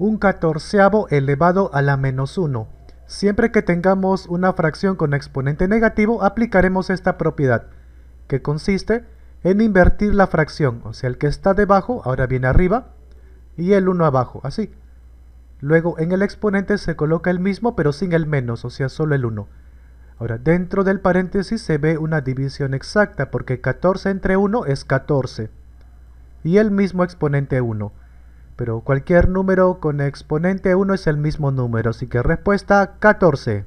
un catorceavo elevado a la menos 1. Siempre que tengamos una fracción con exponente negativo, aplicaremos esta propiedad, que consiste en invertir la fracción, o sea, el que está debajo ahora viene arriba y el 1 abajo, así. Luego en el exponente se coloca el mismo pero sin el menos, o sea, solo el 1. Ahora, dentro del paréntesis se ve una división exacta porque 14 entre 1 es 14 y el mismo exponente 1 pero cualquier número con exponente 1 es el mismo número, así que respuesta 14.